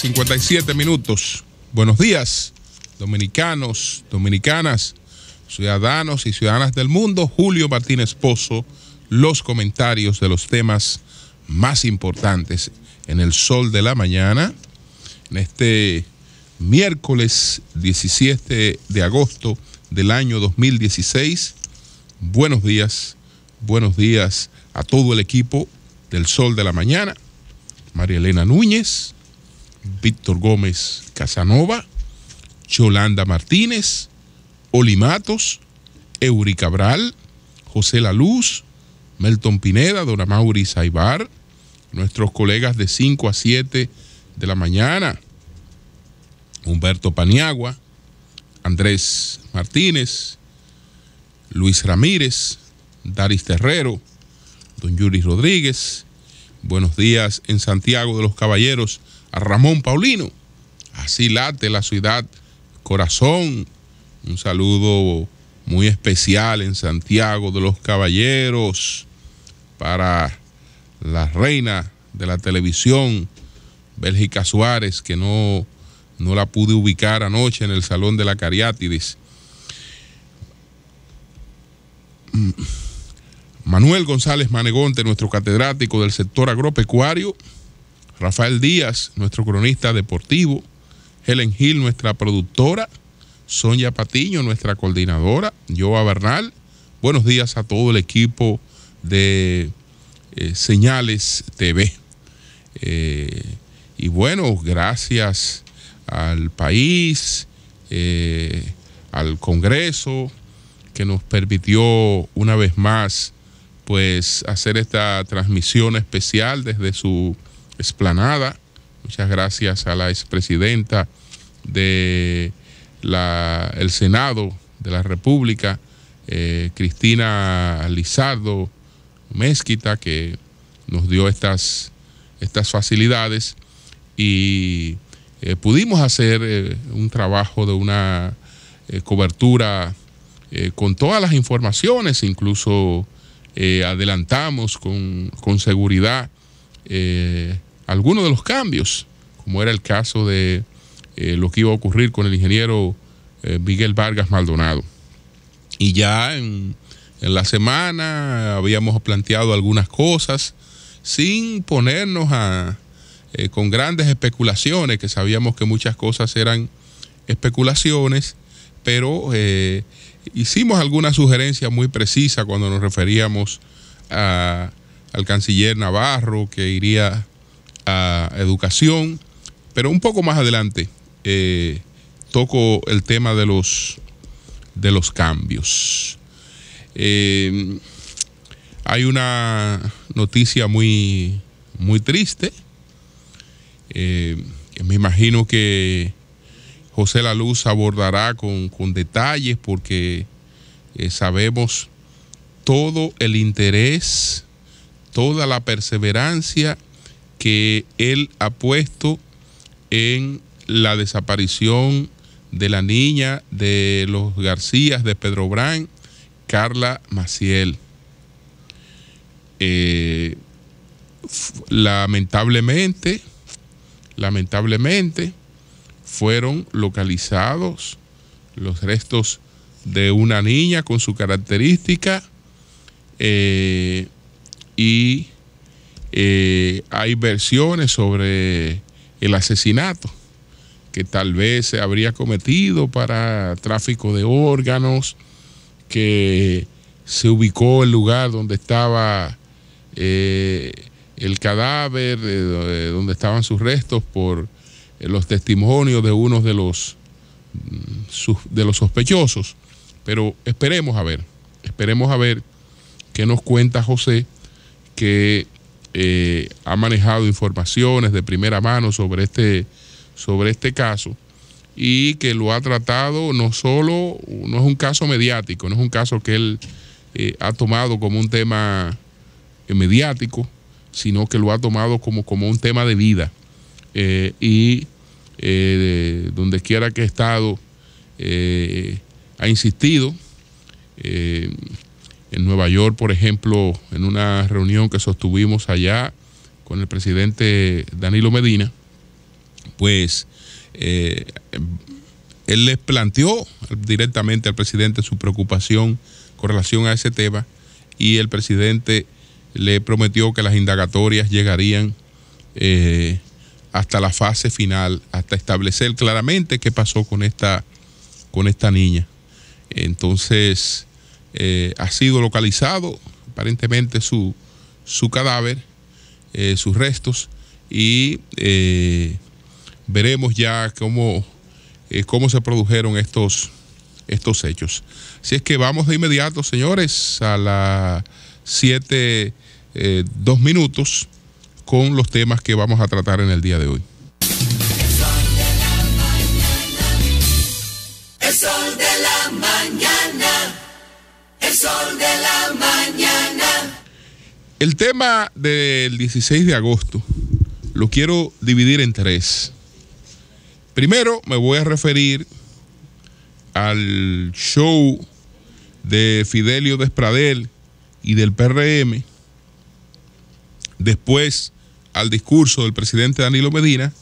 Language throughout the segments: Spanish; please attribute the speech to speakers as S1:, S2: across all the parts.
S1: 57 minutos. Buenos días, dominicanos, dominicanas, ciudadanos y ciudadanas del mundo. Julio Martínez Pozo, los comentarios de los temas más importantes en el sol de la mañana, en este miércoles 17 de agosto del año 2016. Buenos días, buenos días a todo el equipo del sol de la mañana. María Elena Núñez, Víctor Gómez Casanova, Yolanda Martínez, Olimatos, Eury Cabral, José La Luz, Melton Pineda, Dona Mauri Saibar, nuestros colegas de 5 a 7 de la mañana, Humberto Paniagua, Andrés Martínez, Luis Ramírez, Daris Terrero, Don Yuri Rodríguez. Buenos días en Santiago de los Caballeros, a Ramón Paulino. Así late la ciudad corazón. Un saludo muy especial en Santiago de los Caballeros para la reina de la televisión, Bélgica Suárez, que no, no la pude ubicar anoche en el Salón de la Cariátides. Manuel González Manegonte, nuestro catedrático del sector agropecuario, Rafael Díaz, nuestro cronista deportivo, Helen Gil, nuestra productora, Sonia Patiño, nuestra coordinadora, Joa Bernal. Buenos días a todo el equipo de eh, Señales TV. Eh, y bueno, gracias al país, eh, al Congreso, que nos permitió una vez más pues hacer esta transmisión especial desde su Muchas gracias a la expresidenta de Senado de la República, eh, Cristina Lizardo Mezquita, que nos dio estas, estas facilidades y eh, pudimos hacer eh, un trabajo de una cobertura con todas las informaciones, incluso adelantamos con, con seguridad algunos de los cambios, como era el caso de eh, lo que iba a ocurrir con el ingeniero eh, Miguel Vargas Maldonado. Y ya en, en la semana habíamos planteado algunas cosas sin ponernos a, eh, con grandes especulaciones, que sabíamos que muchas cosas eran especulaciones, pero hicimos alguna sugerencia muy precisa cuando nos referíamos a, al canciller Navarro, que iría educación, pero un poco más adelante eh, toco el tema de los, de los cambios. Eh, hay una noticia muy, muy triste. Eh, me imagino que José La Luz abordará con, con detalles porque sabemos todo el interés, toda la perseverancia que él ha puesto en la desaparición de la niña de los Garcías, de Pedro Brán, Carla Maciel. Eh, lamentablemente, lamentablemente, fueron localizados los restos de una niña con su característica eh, y eh, hay versiones sobre el asesinato que tal vez se habría cometido para tráfico de órganos, que se ubicó el lugar donde estaba eh, el cadáver, eh, donde estaban sus restos, por los testimonios de uno de los, mm, de los sospechosos. Pero esperemos a ver, esperemos a ver qué nos cuenta José, que eh, ha manejado informaciones de primera mano sobre este, sobre este caso y que lo ha tratado no solo, no es un caso mediático, no es un caso que él eh, ha tomado como un tema eh, mediático, sino que lo ha tomado como, como un tema de vida. y donde quiera que ha estado, ha insistido en Nueva York, por ejemplo, en una reunión que sostuvimos allá con el presidente Danilo Medina, pues eh, él les planteó directamente al presidente su preocupación con relación a ese tema y el presidente le prometió que las indagatorias llegarían eh, hasta la fase final, hasta establecer claramente qué pasó con esta, con esta niña. Entonces, eh, ha sido localizado aparentemente su, su cadáver, eh, sus restos, y eh, veremos ya cómo, cómo se produjeron estos, estos hechos. Así es que vamos de inmediato, señores, a las 7, 2 minutos con los temas que vamos a tratar en el día de hoy. de la mañana. El tema del 16 de agosto lo quiero dividir en tres. Primero me voy a referir al show de Fidelio Despradel y del PRM. Después al discurso del presidente Danilo Medina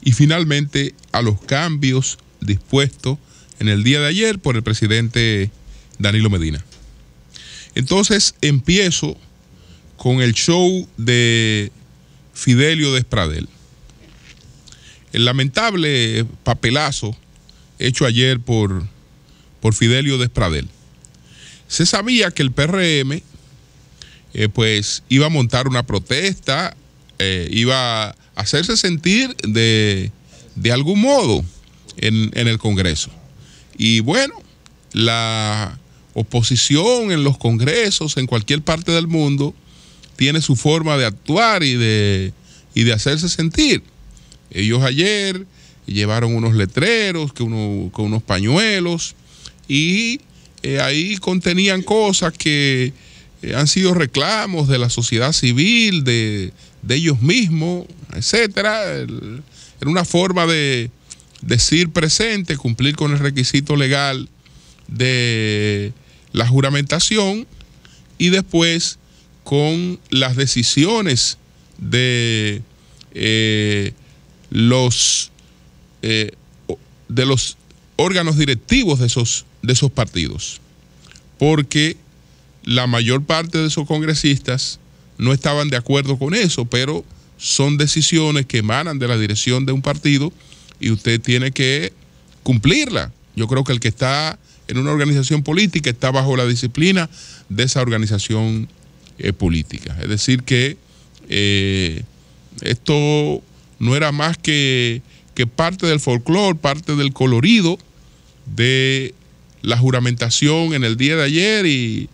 S1: y finalmente a los cambios dispuestos en el día de ayer por el presidente Danilo Medina. Entonces empiezo con el show de Fidelio Despradel. El lamentable papelazo hecho ayer por, por Fidelio Despradel. Se sabía que el PRM eh, pues iba a montar una protesta, eh, iba a hacerse sentir de, algún modo en, en el Congreso. Y bueno, la oposición en los congresos, en cualquier parte del mundo, tiene su forma de actuar y de, y de hacerse sentir. Ellos ayer llevaron unos letreros, que con unos pañuelos, y eh, ahí contenían cosas que eh, han sido reclamos de la sociedad civil, de, de ellos mismos, etcétera. era una forma de decir presente, cumplir con el requisito legal de la juramentación y después con las decisiones de eh, los eh, de los órganos directivos de esos, de esos partidos, porque la mayor parte de esos congresistas no estaban de acuerdo con eso, pero son decisiones que emanan de la dirección de un partido y usted tiene que cumplirla. Yo creo que el que está en una organización política está bajo la disciplina de esa organización eh, política. Es decir, que eh, esto no era más que, que parte del folclore, parte del colorido de la juramentación en el día de ayer y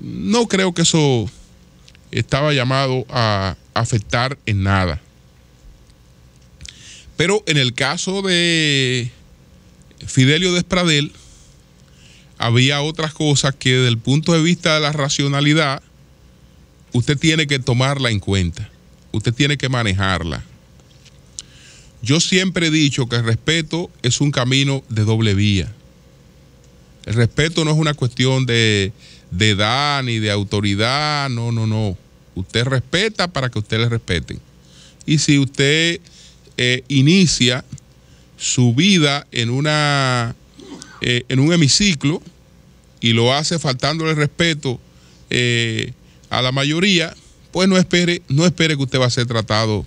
S1: no creo que eso estaba llamado a afectar en nada. Pero en el caso de Fidelio Despradel, había otras cosas que desde el punto de vista de la racionalidad, usted tiene que tomarla en cuenta, usted tiene que manejarla. Yo siempre he dicho que el respeto es un camino de doble vía. El respeto no es una cuestión de, de edad ni de autoridad, no, no, no. Usted respeta para que usted le respeten. Y si usted eh, inicia su vida en una eh, en un hemiciclo y lo hace faltándole respeto eh, a la mayoría, pues no espere, no espere que usted va a ser tratado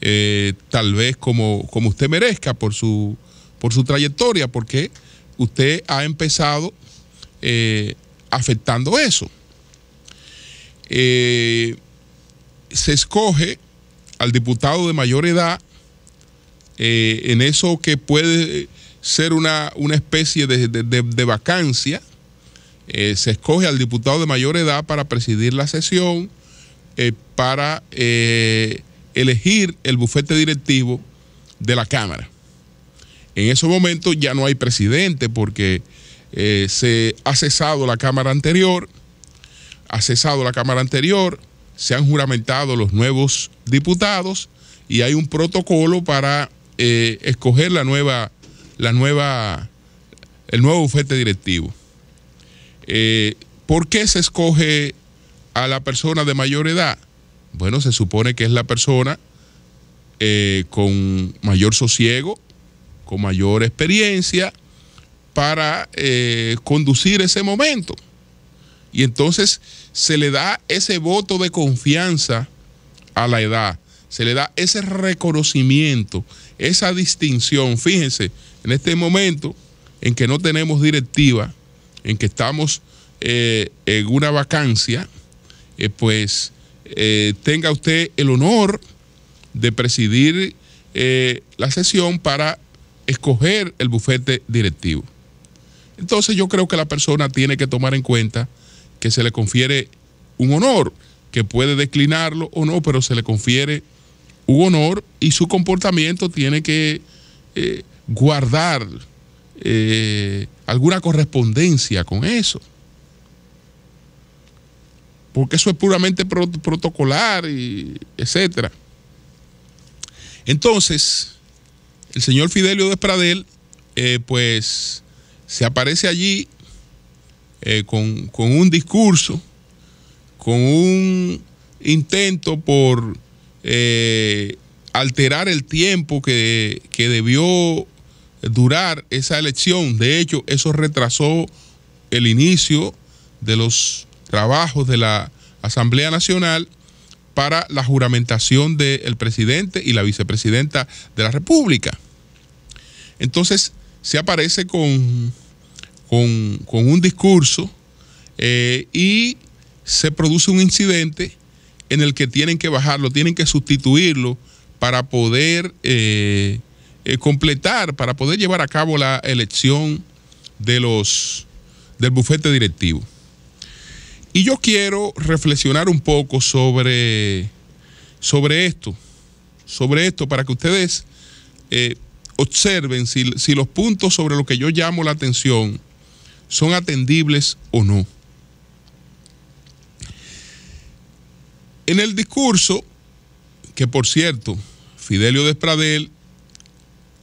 S1: eh, tal vez como, como usted merezca por su, por su trayectoria, porque usted ha empezado afectando eso. se escoge al diputado de mayor edad en eso que puede ser una, especie de, vacancia. Eh, se escoge al diputado de mayor edad para presidir la sesión, eh, para eh, elegir el bufete directivo de la Cámara. En esos momentos ya no hay presidente porque se ha cesado la Cámara anterior, ha cesado la Cámara anterior, se han juramentado los nuevos diputados y hay un protocolo para escoger la nueva la nueva, el nuevo bufete directivo. Eh, ¿Por qué se escoge a la persona de mayor edad? Bueno, se supone que es la persona eh, con mayor sosiego, con mayor experiencia, para eh, conducir ese momento. Y entonces se le da ese voto de confianza a la edad, se le da ese reconocimiento, esa distinción. Fíjense, en este momento en que no tenemos directiva, en que estamos eh, en una vacancia, eh, pues eh, tenga usted el honor de presidir la sesión para escoger el bufete directivo. Entonces yo creo que la persona tiene que tomar en cuenta que se le confiere un honor, que puede declinarlo o no, pero se le confiere un honor y su comportamiento tiene que guardar eh, alguna correspondencia con eso. Porque eso es puramente protocolar y etcétera. Entonces, el señor Fidelio de eh, pues, se aparece allí eh, con, un discurso, con un intento por alterar el tiempo que, que, debió durar esa elección. De hecho, eso retrasó el inicio de los trabajos de la Asamblea Nacional para la juramentación del presidente y la vicepresidenta de la República. Entonces, se aparece con, con, un discurso eh, y se produce un incidente en el que tienen que bajarlo, tienen que sustituirlo para poder eh, eh, completar, para poder llevar a cabo la elección de los, del bufete directivo. Y yo quiero reflexionar un poco sobre, sobre esto, sobre esto, para que ustedes eh, observen si, si los puntos sobre los que yo llamo la atención son atendibles o no. En el discurso, que por cierto, Fidelio Despradel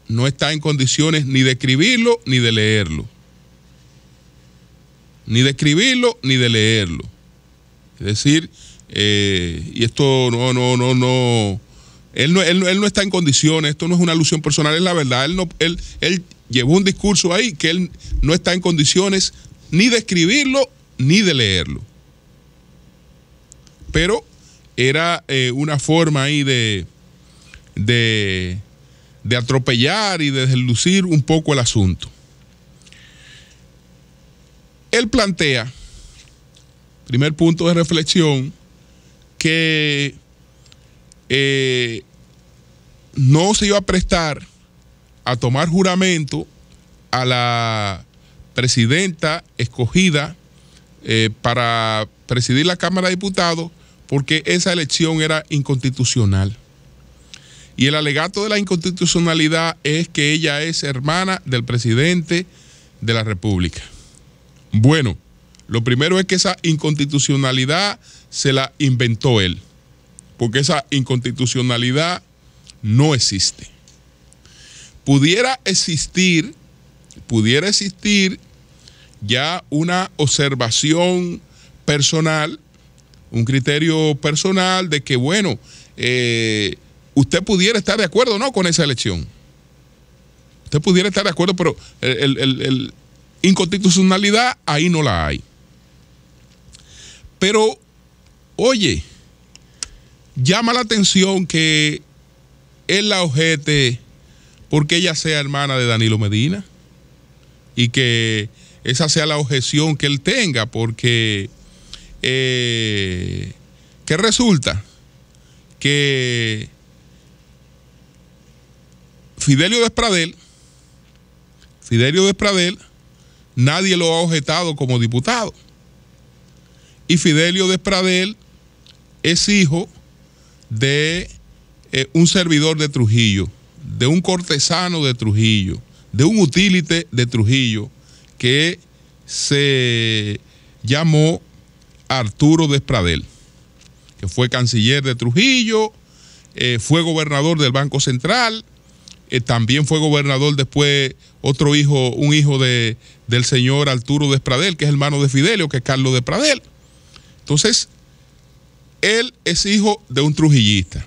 S1: no está en condiciones ni de escribirlo ni de leerlo. Ni de escribirlo ni de leerlo. Es decir, eh, y esto no, no, no, no. Él no, él, no está en condiciones, esto no es una alusión personal, es la verdad. Él, no, él, llevó un discurso ahí que él no está en condiciones ni de escribirlo ni de leerlo. Pero era eh, una forma ahí de de atropellar y de deslucir un poco el asunto. Él plantea, primer punto de reflexión, que eh, no se iba a prestar a tomar juramento a la presidenta escogida eh, para presidir la Cámara de Diputados porque esa elección era inconstitucional. Y el alegato de la inconstitucionalidad es que ella es hermana del presidente de la República. Bueno, lo primero es que esa inconstitucionalidad se la inventó él, porque esa inconstitucionalidad no existe. Pudiera existir, pudiera existir ya una observación personal, un criterio personal de que, bueno, eh, usted pudiera estar de acuerdo o no con esa elección. Usted pudiera estar de acuerdo, pero el, inconstitucionalidad ahí no la hay. Pero, oye, llama la atención que él la objete porque ella sea hermana de Danilo Medina y que esa sea la objeción que él tenga, porque eh, que resulta que Fidelio Despradel, Fidelio Despradel, nadie lo ha objetado como diputado. Y Fidelio Despradel es hijo de eh, un servidor de Trujillo, de un cortesano de Trujillo, de un utilite de Trujillo que se llamó Arturo Despradel, que fue canciller de Trujillo, eh, fue gobernador del Banco Central, eh, también fue gobernador después otro hijo, un hijo del señor Arturo Despradel, que es hermano de Fidelio, que es Carlos de Pradel. Entonces, él es hijo de un trujillista.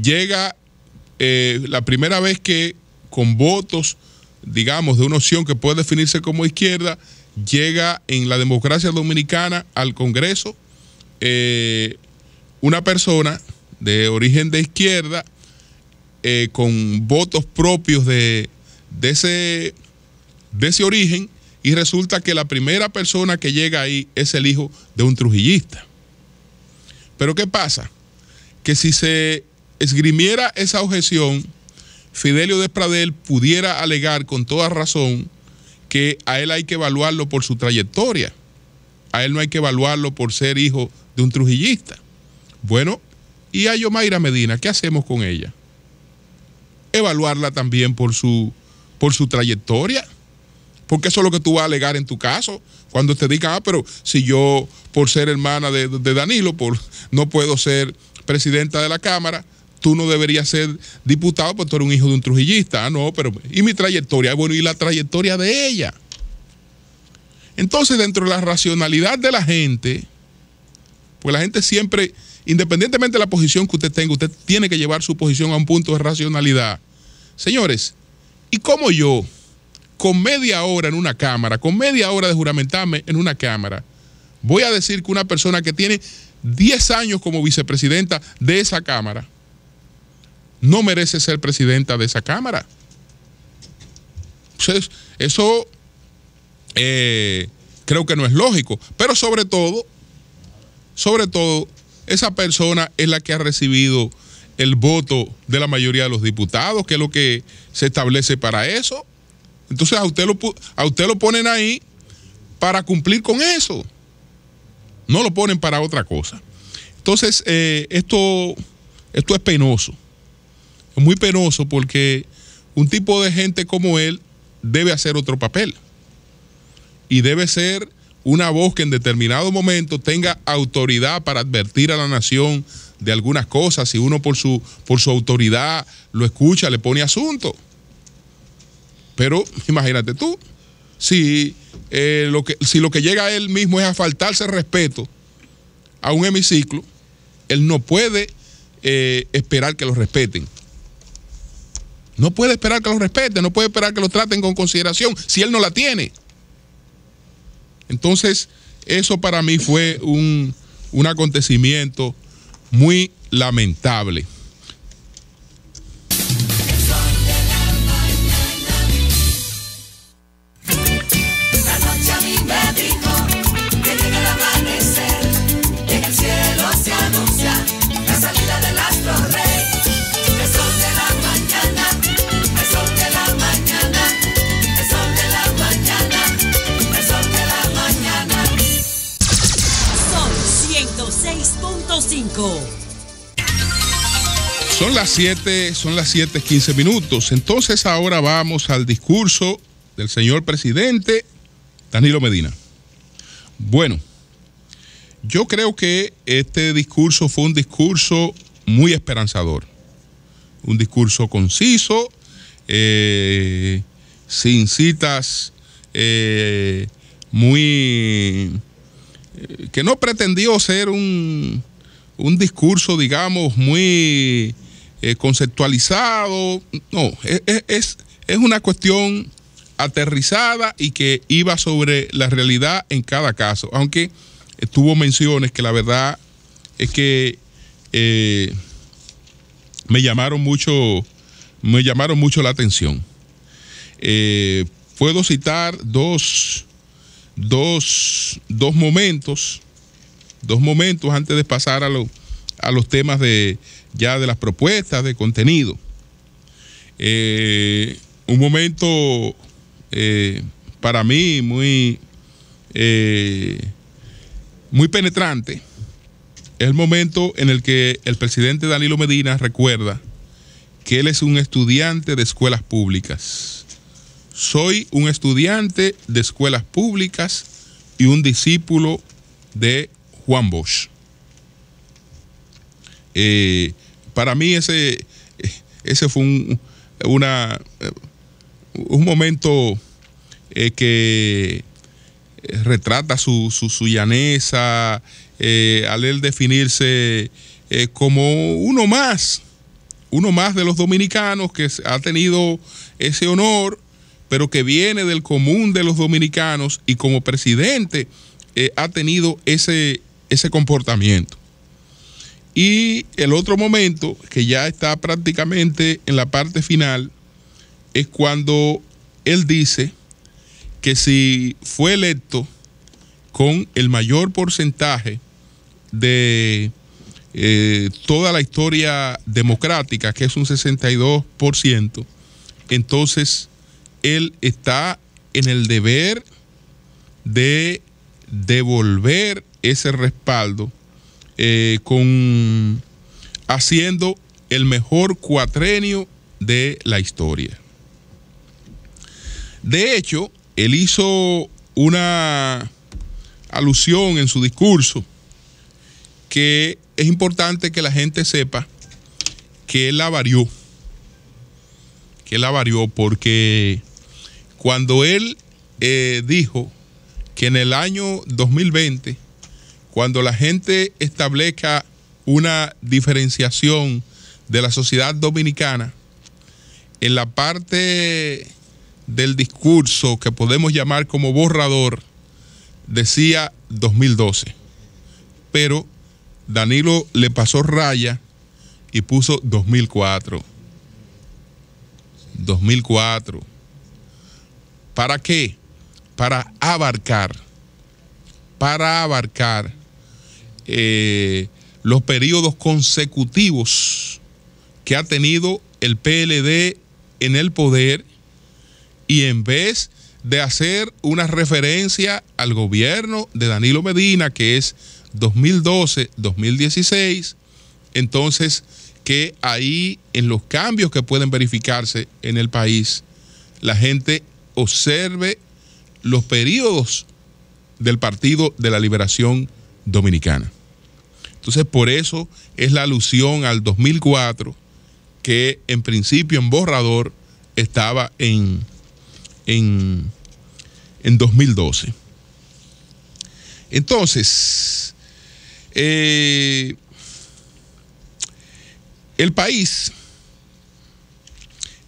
S1: Llega eh, la primera vez que con votos, digamos, de una opción que puede definirse como izquierda, llega en la democracia dominicana al Congreso eh, una persona de origen de izquierda eh, con votos propios de, ese, origen y resulta que la primera persona que llega ahí es el hijo de un trujillista. Pero ¿qué pasa? Que si se esgrimiera esa objeción, Fidelio de Pradel pudiera alegar con toda razón que a él hay que evaluarlo por su trayectoria. A él no hay que evaluarlo por ser hijo de un trujillista. Bueno, y a Yomaira Medina, ¿qué hacemos con ella? evaluarla también por su, por su trayectoria. Porque eso es lo que tú vas a alegar en tu caso. Cuando te diga, ah, pero si yo, por ser hermana de, Danilo, por, no puedo ser presidenta de la Cámara, tú no deberías ser diputado porque tú eres un hijo de un trujillista. Ah, no, pero. ¿Y mi trayectoria? Bueno, ¿y la trayectoria de ella? Entonces, dentro de la racionalidad de la gente, pues la gente siempre, independientemente de la posición que usted tenga, usted tiene que llevar su posición a un punto de racionalidad. Señores, ¿y cómo yo, con media hora en una cámara, con media hora de juramentarme en una cámara, voy a decir que una persona que tiene 10 años como vicepresidenta de esa cámara no merece ser presidenta de esa cámara? eso eh, creo que no es lógico, pero sobre todo, sobre todo, esa persona es la que ha recibido el voto de la mayoría de los diputados, que es lo que se establece para eso. Entonces a usted lo, a usted lo ponen ahí para cumplir con eso. No lo ponen para otra cosa. Entonces, eh, esto, esto es penoso. Es muy penoso porque un tipo de gente como él debe hacer otro papel. Y debe ser una voz que en determinado momento tenga autoridad para advertir a la nación de algunas cosas, si uno por su, por su autoridad lo escucha, le pone asunto. Pero imagínate tú, si, eh, lo, que, si lo que llega a él mismo es a faltarse respeto a un hemiciclo, él no puede eh, esperar que lo respeten. No puede esperar que lo respeten, no puede esperar que lo traten con consideración si él no la tiene. Entonces, eso para mí fue un, acontecimiento muy lamentable. Son las 7, son las 7, 15 minutos. Entonces ahora vamos al discurso del señor presidente Danilo Medina. Bueno, yo creo que este discurso fue un discurso muy esperanzador, un discurso conciso, eh, sin citas eh, muy... Eh, que no pretendió ser un, un discurso, digamos, muy eh, conceptualizado. No, es, es, una cuestión aterrizada y que iba sobre la realidad en cada caso. Aunque tuvo menciones que la verdad es que eh, me llamaron mucho, me llamaron mucho la atención. Eh, puedo citar dos, dos, dos momentos dos momentos antes de pasar a, los temas de, ya de las propuestas de contenido. Eh, un momento eh, para mí muy, eh, muy penetrante es el momento en el que el presidente Danilo Medina recuerda que él es un estudiante de escuelas públicas. Soy un estudiante de escuelas públicas y un discípulo de Juan Bosch. Eh, para mí ese, ese fue un, una, un momento eh, que retrata su, su, su llaneza, eh, al él definirse como uno más, uno más de los dominicanos que ha tenido ese honor, pero que viene del común de los dominicanos y como presidente ha tenido ese, ese comportamiento. Y el otro momento, que ya está prácticamente en la parte final, es cuando él dice que si fue electo con el mayor porcentaje de eh, toda la historia democrática, que es un 62%, entonces él está en el deber de devolver ese respaldo eh, con, haciendo el mejor cuatrenio de la historia. De hecho, él hizo una alusión en su discurso que es importante que la gente sepa que él la varió, que él la varió porque cuando él eh, dijo que en el año 2020 cuando la gente establezca una diferenciación de la sociedad dominicana en la parte del discurso que podemos llamar como borrador, decía 2012. Pero Danilo le pasó raya y puso 2004. 2004. ¿Para qué? Para abarcar. Para abarcar eh, los periodos consecutivos que ha tenido el PLD en el poder y en vez de hacer una referencia al gobierno de Danilo Medina, que es 2012-2016, entonces que ahí en los cambios que pueden verificarse en el país, la gente observe los periodos del Partido de la Liberación Dominicana. Entonces, por eso es la alusión al 2004, que en principio en borrador estaba en, en, 2012. Entonces, eh, el país,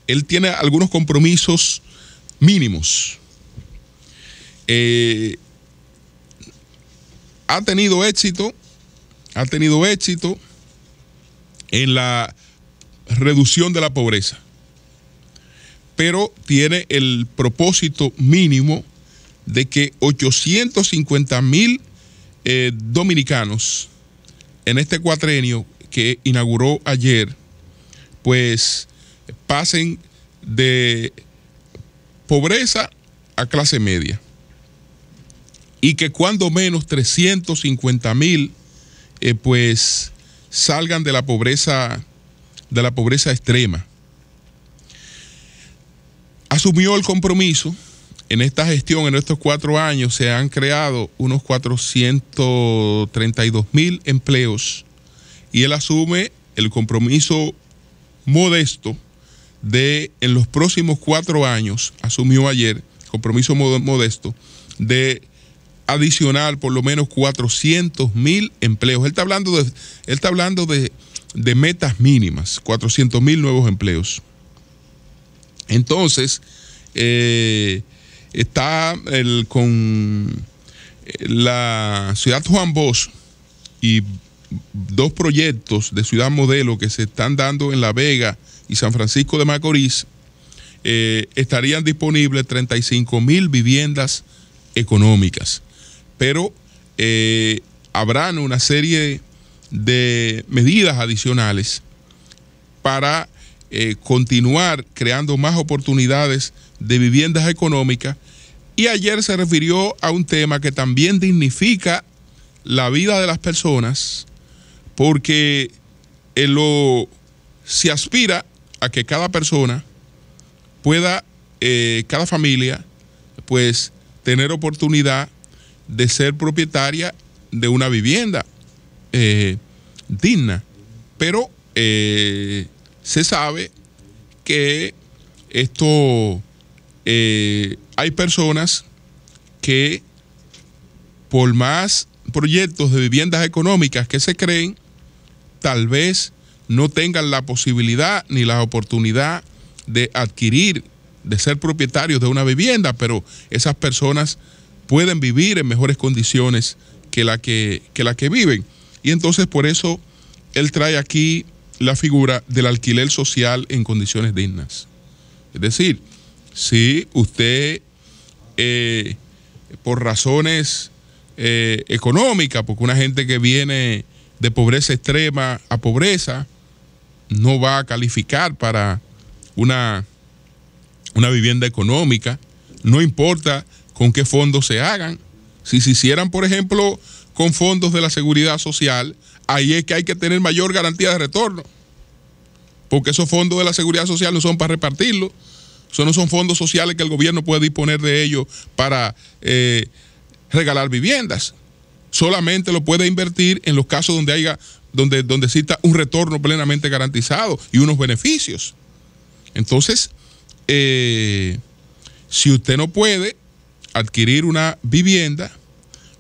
S1: él tiene algunos compromisos mínimos. Eh, ha tenido éxito ha tenido éxito en la reducción de la pobreza, pero tiene el propósito mínimo de que 850 mil eh, dominicanos en este cuatrenio que inauguró ayer, pues pasen de pobreza a clase media. Y que cuando menos 350 mil eh, pues salgan de la pobreza, de la pobreza extrema. Asumió el compromiso. En esta gestión, en estos cuatro años, se han creado unos 432 mil empleos y él asume el compromiso modesto de en los próximos cuatro años, asumió ayer, compromiso modesto, de adicional por lo menos 400 mil empleos. Él está hablando de, él está hablando de, metas mínimas, 400 mil nuevos empleos. Entonces, eh, está con eh, la ciudad Juan Bosch y dos proyectos de ciudad modelo que se están dando en La Vega y San Francisco de Macorís, eh, estarían disponibles 35 mil viviendas económicas pero eh, habrán una serie de medidas adicionales para eh, continuar creando más oportunidades de viviendas económicas. Y ayer se refirió a un tema que también dignifica la vida de las personas, porque eh, se aspira a que cada persona pueda, cada familia, pues tener oportunidad de ser propietaria de una vivienda eh, digna. Pero eh, se sabe que esto eh, hay personas que por más proyectos de viviendas económicas que se creen, tal vez no tengan la posibilidad ni la oportunidad de adquirir, de ser propietarios de una vivienda, pero esas personas Pueden vivir en mejores condiciones que la que, la que viven. Y entonces por eso él trae aquí la figura del alquiler social en condiciones dignas. Es decir, si usted eh, por razones eh, económicas, porque una gente que viene de pobreza extrema a pobreza no va a calificar para una, una vivienda económica, no importa con qué fondos se hagan. Si se hicieran, por ejemplo, con fondos de la seguridad social, ahí es que hay que tener mayor garantía de retorno. Porque esos fondos de la seguridad social no son para repartirlos. Eso no son fondos sociales que el gobierno puede disponer de ellos para eh, regalar viviendas. Solamente lo puede invertir en los casos donde haya, donde, donde exista un retorno plenamente garantizado y unos beneficios. Entonces, eh, si usted no puede, adquirir una vivienda,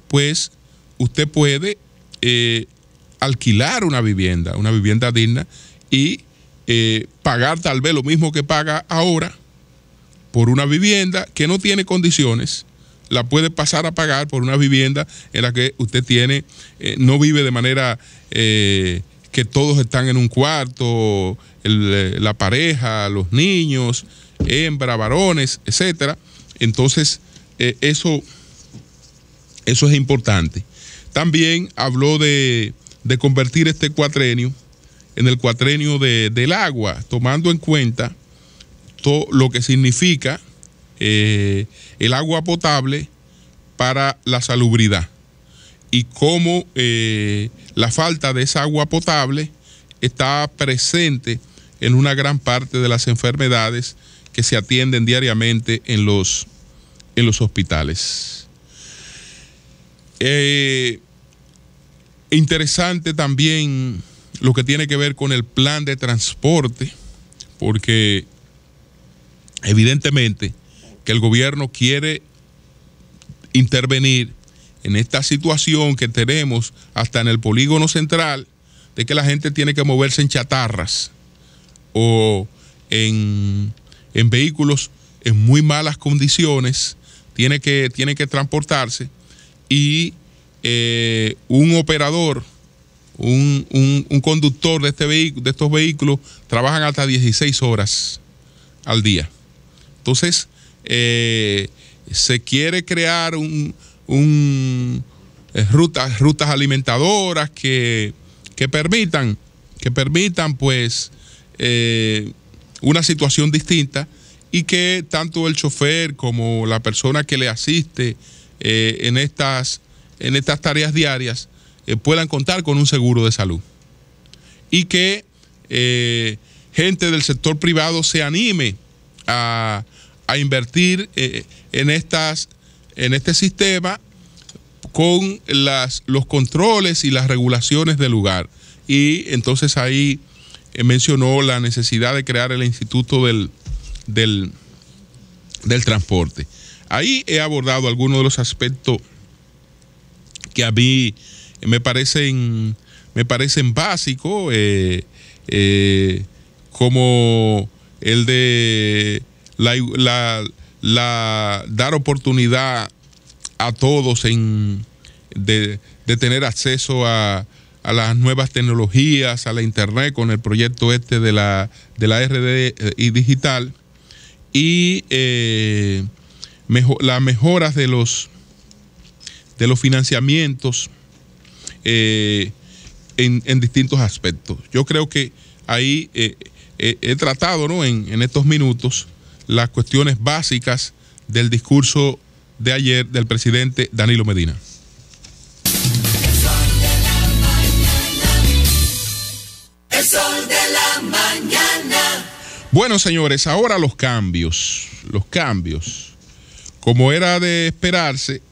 S1: pues usted puede eh, alquilar una vivienda, una vivienda digna, y eh, pagar tal vez lo mismo que paga ahora por una vivienda que no tiene condiciones, la puede pasar a pagar por una vivienda en la que usted tiene, eh, no vive de manera que todos están en un cuarto, la pareja, los niños, hembra, varones, etcétera. Entonces, eh, eso, eso es importante. También habló de, convertir este cuatrenio en el cuatrenio del agua, tomando en cuenta todo lo que significa eh, el agua potable para la salubridad y cómo eh, la falta de esa agua potable está presente en una gran parte de las enfermedades que se atienden diariamente en los, en los hospitales. Eh, interesante también lo que tiene que ver con el plan de transporte, porque evidentemente que el gobierno quiere intervenir en esta situación que tenemos hasta en el polígono central, de que la gente tiene que moverse en chatarras o en, en vehículos en muy malas condiciones tiene que, tiene que transportarse y eh, un operador, un, conductor de, este de estos vehículos trabajan hasta 16 horas al día. Entonces, eh, se quiere crear un, eh, rutas, rutas alimentadoras que, permitan, que permitan pues una situación distinta y que tanto el chofer como la persona que le asiste eh, en, estas, en estas tareas diarias eh, puedan contar con un seguro de salud. Y que eh, gente del sector privado se anime a, a invertir en, estas, en este sistema con las, los controles y las regulaciones del lugar. Y entonces ahí mencionó la necesidad de crear el Instituto del, del, del transporte. Ahí he abordado algunos de los aspectos que a mí me parecen, me parecen básicos, eh, eh, como el de la, dar oportunidad a todos en, de, tener acceso a, a, las nuevas tecnologías, a la Internet, con el proyecto este de la, de la RD y digital y eh, mejor, las mejoras de los, de los financiamientos eh, en, distintos aspectos. Yo creo que ahí eh, he tratado en, en, estos minutos las cuestiones básicas del discurso de ayer del presidente Danilo Medina. Bueno, señores, ahora los cambios. Los cambios. Como era de esperarse,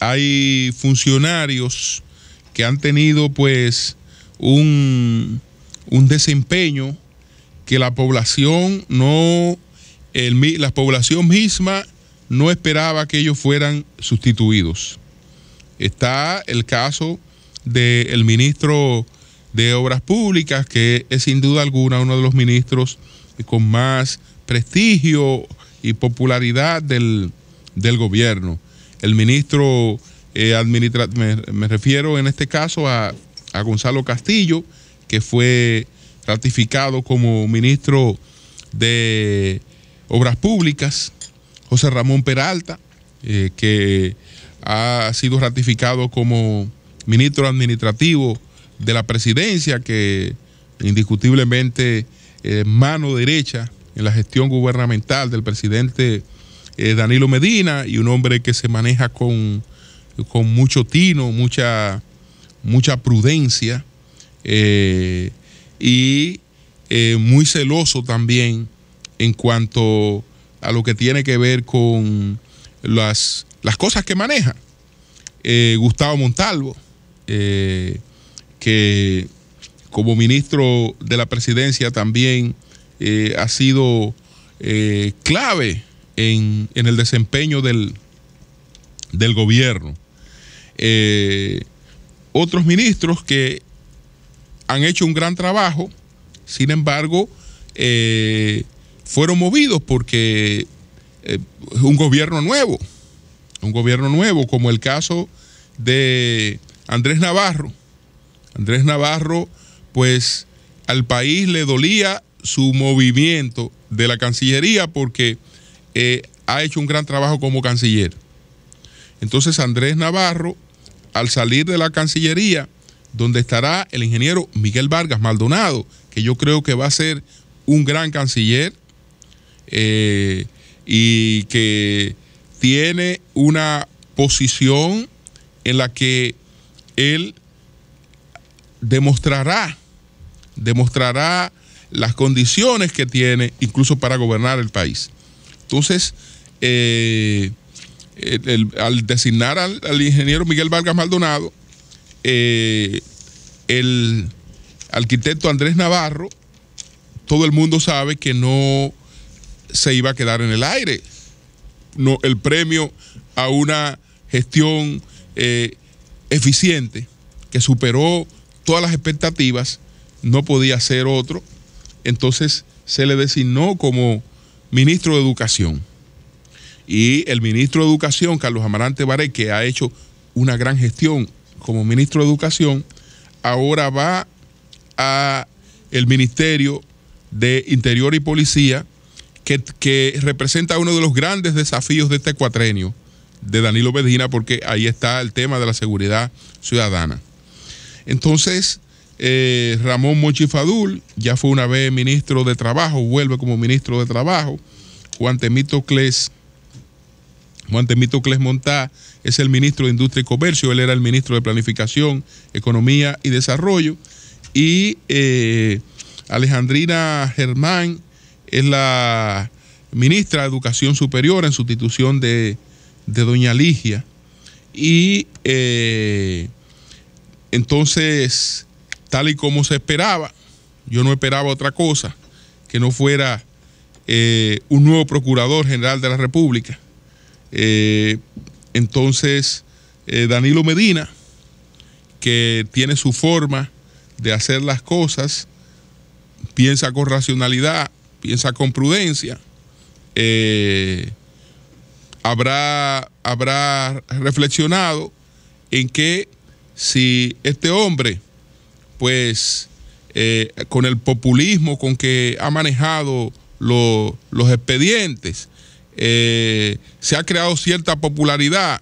S1: hay funcionarios que han tenido pues un, desempeño que la población no, el, la población misma no esperaba que ellos fueran sustituidos. Está el caso del ministro de Obras Públicas, que es sin duda alguna uno de los ministros con más prestigio y popularidad del, gobierno. El ministro, eh, me, refiero en este caso a, Gonzalo Castillo, que fue ratificado como ministro de Obras Públicas, José Ramón Peralta, eh, que ha sido ratificado como ministro administrativo de la presidencia, que indiscutiblemente eh, mano derecha en la gestión gubernamental del presidente eh, Danilo Medina y un hombre que se maneja con, con mucho tino, mucha, mucha prudencia eh, y muy celoso también en cuanto a lo que tiene que ver con las, las cosas que maneja. Gustavo Montalvo, que como ministro de la presidencia también eh, ha sido eh, clave en, el desempeño del, gobierno. Eh, otros ministros que han hecho un gran trabajo, sin embargo, fueron movidos porque es un gobierno nuevo, un gobierno nuevo, como el caso de Andrés Navarro. Andrés Navarro pues al país le dolía su movimiento de la Cancillería porque eh, ha hecho un gran trabajo como canciller. Entonces Andrés Navarro, al salir de la Cancillería, donde estará el ingeniero Miguel Vargas Maldonado, que yo creo que va a ser un gran canciller eh, y que tiene una posición en la que él demostrará demostrará las condiciones que tiene incluso para gobernar el país. Entonces, eh, al designar al, ingeniero Miguel Vargas Maldonado, eh, el arquitecto Andrés Navarro, todo el mundo sabe que no se iba a quedar en el aire. No, el premio a una gestión eh, eficiente que superó todas las expectativas no podía ser otro, entonces se le designó como ministro de Educación. Y el ministro de Educación, Carlos Amarante Baré, que ha hecho una gran gestión como ministro de Educación, ahora va a el Ministerio de Interior y Policía, que, que, representa uno de los grandes desafíos de este cuatrenio de Danilo Medina, porque ahí está el tema de la seguridad ciudadana. Entonces, eh, Ramón Mochifadul, ya fue una vez ministro de Trabajo, vuelve como ministro de Trabajo. Juan Temito Cles, Juan Montá es el ministro de Industria y Comercio, él era el ministro de Planificación, Economía y Desarrollo. Y eh, Alejandrina Germán es la ministra de Educación Superior en sustitución de, Doña Ligia. Y eh, entonces tal y como se esperaba. Yo no esperaba otra cosa que no fuera eh, un nuevo procurador general de la República. Eh, entonces, eh, Danilo Medina, que tiene su forma de hacer las cosas, piensa con racionalidad, piensa con prudencia. habrá, habrá reflexionado en que si este hombre pues eh, con el populismo con que ha manejado los expedientes, eh, se ha creado cierta popularidad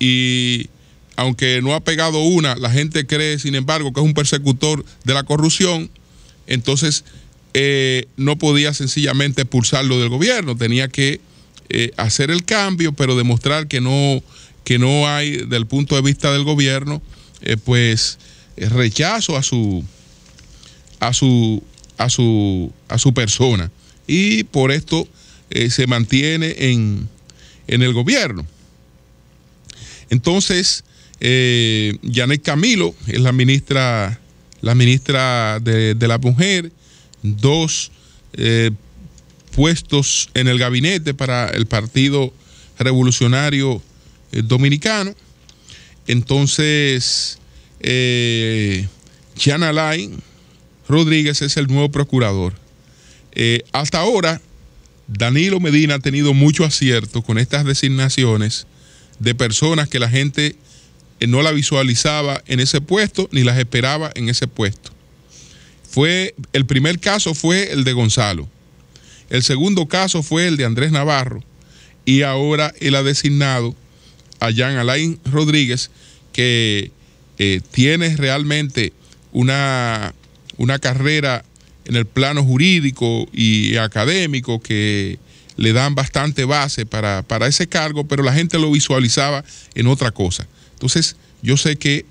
S1: y aunque no ha pegado una, la gente cree, sin embargo, que es un persecutor de la corrupción, entonces eh, no podía sencillamente expulsarlo del gobierno, tenía que hacer el cambio, pero demostrar que no, que no hay, del punto de vista del gobierno, pues rechazo a su, a su, a su, a su persona. Y por esto eh, se mantiene en, en, el gobierno. Entonces, eh, Janet Camilo es la ministra, la ministra de, la mujer, dos eh, puestos en el gabinete para el Partido Revolucionario Dominicano. Entonces, Jean eh, Alain Rodríguez es el nuevo procurador. Eh, hasta ahora, Danilo Medina ha tenido mucho acierto con estas designaciones de personas que la gente eh, no la visualizaba en ese puesto ni las esperaba en ese puesto. Fue, el primer caso fue el de Gonzalo. El segundo caso fue el de Andrés Navarro. Y ahora él ha designado a Jean Alain Rodríguez, que eh, tienes realmente una, una carrera en el plano jurídico y académico que le dan bastante base para, ese cargo, pero la gente lo visualizaba en otra cosa. Entonces, yo sé que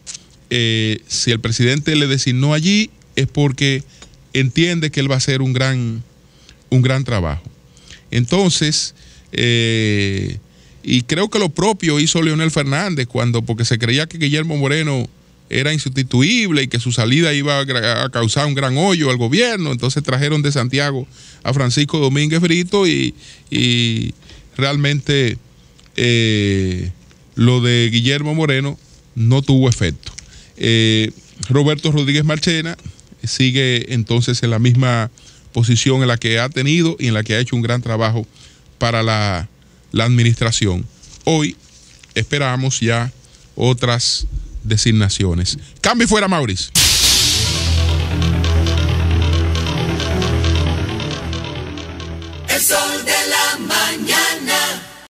S1: eh, si el presidente le designó allí es porque entiende que él va a hacer un gran, un gran trabajo. Entonces, eh, y creo que lo propio hizo Leonel Fernández cuando, porque se creía que Guillermo Moreno era insustituible y que su salida iba a, causar un gran hoyo al gobierno. Entonces trajeron de Santiago a Francisco Domínguez Brito y, realmente eh, lo de Guillermo Moreno no tuvo efecto. Eh, Roberto Rodríguez Marchena sigue entonces en la misma posición en la que ha tenido y en la que ha hecho un gran trabajo para la la administración. Hoy esperamos ya otras designaciones. Cambio fuera, maurice